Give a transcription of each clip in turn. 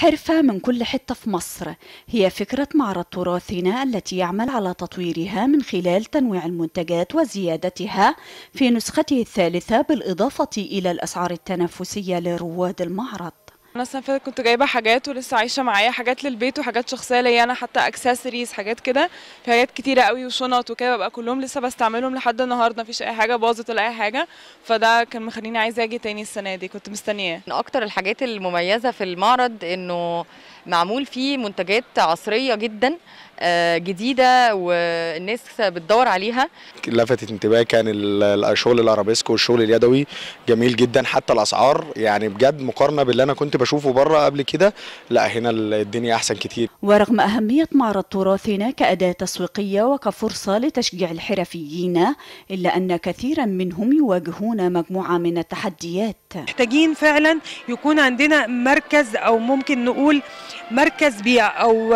حرفة من كل حتة في مصر هي فكرة معرض تراثنا التي يعمل على تطويرها من خلال تنويع المنتجات وزيادتها في نسخته الثالثة بالإضافة إلى الأسعار التنافسية لرواد المعرض انا السنه اللي كنت جايبه حاجات ولسه عايشه معايا حاجات للبيت وحاجات شخصيه ليا انا حتى اكسسوارز حاجات كده في حاجات كتيره قوي وشنط وكده ببقى كلهم لسه بستعملهم لحد النهارده مفيش اي حاجه باظت ولا اي حاجه فده كان مخليني عايزه اجي تاني السنه دي كنت مستنياه اكتر الحاجات المميزه في المعرض انه معمول فيه منتجات عصريه جدا آه، جديده والناس بتدور عليها لفتت انتباهي كان الشغل الارابيسك والشغل اليدوي جميل جدا حتى الاسعار يعني بجد مقارنه باللي انا كنت بشوفه بره قبل كده لا هنا الدنيا احسن كتير ورغم اهميه معرض تراثنا كاداه تسويقيه وكفرصه لتشجيع الحرفيين الا ان كثيرا منهم يواجهون مجموعه من التحديات محتاجين فعلا يكون عندنا مركز او ممكن نقول مركز بيع او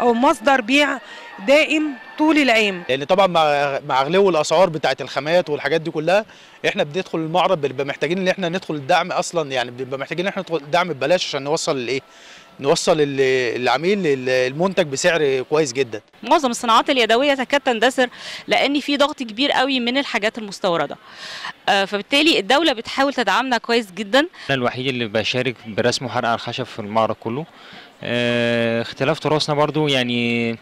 او مصدر بيع دائم طول العام لان يعني طبعا مع مع غلو الاسعار بتاعه الخامات والحاجات دي كلها احنا بندخل المعرض بنبقى محتاجين ان احنا ندخل الدعم اصلا يعني بنبقى محتاجين ان احنا ندخل الدعم ببلاش عشان نوصل لايه نوصل العميل المنتج بسعر كويس جدا معظم الصناعات اليدويه تكاد تندثر لان في ضغط كبير قوي من الحاجات المستورده آه، فبالتالي الدوله بتحاول تدعمنا كويس جدا انا الوحيد اللي بشارك برسم وحرق الخشب في المعرض كله آه، اختلاف تراثنا برضو يعني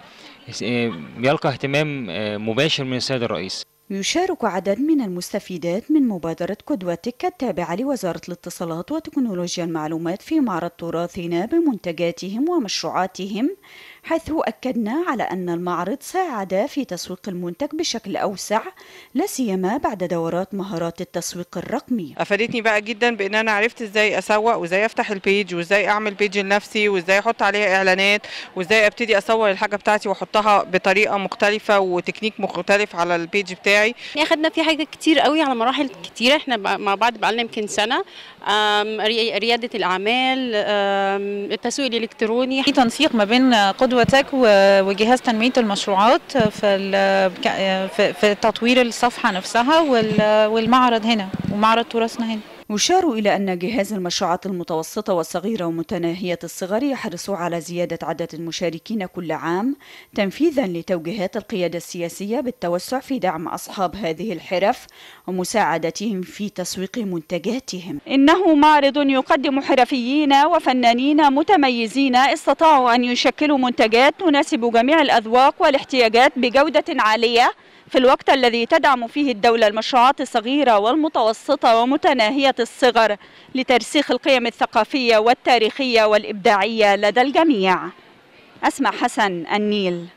بيلقى إيه، اهتمام آه، مباشر من السيد الرئيس يشارك عدد من المستفيدات من مبادرة قدوتك التابعة لوزارة الاتصالات وتكنولوجيا المعلومات في معرض تراثنا بمنتجاتهم ومشروعاتهم حيث أكدنا على أن المعرض ساعد في تسويق المنتج بشكل أوسع لا سيما بعد دورات مهارات التسويق الرقمي. أفادتني بقى جدا بأن أنا عرفت إزاي أسوق وإزاي أفتح البيج وإزاي أعمل بيج لنفسي وإزاي أحط عليها إعلانات وإزاي أبتدي أصور الحاجة بتاعتي وأحطها بطريقة مختلفة وتكنيك مختلف على البيج بتاعي بتاعي يعني خدنا في حاجات كتير قوي على مراحل كتيره احنا مع بعض بقالنا يمكن سنه رياده الاعمال التسويق الالكتروني في تنسيق ما بين قدوتك وجهاز تنميه المشروعات في في تطوير الصفحه نفسها والمعرض هنا ومعرض تراثنا هنا يشار إلى أن جهاز المشروعات المتوسطة والصغيرة ومتناهية الصغر يحرص على زيادة عدد المشاركين كل عام تنفيذا لتوجيهات القيادة السياسية بالتوسع في دعم أصحاب هذه الحرف ومساعدتهم في تسويق منتجاتهم إنه معرض يقدم حرفيين وفنانين متميزين استطاعوا أن يشكلوا منتجات تناسب جميع الأذواق والاحتياجات بجودة عالية في الوقت الذي تدعم فيه الدولة المشروعات الصغيرة والمتوسطة ومتناهية الصغر لترسيخ القيم الثقافية والتاريخية والإبداعية لدى الجميع أسمع حسن النيل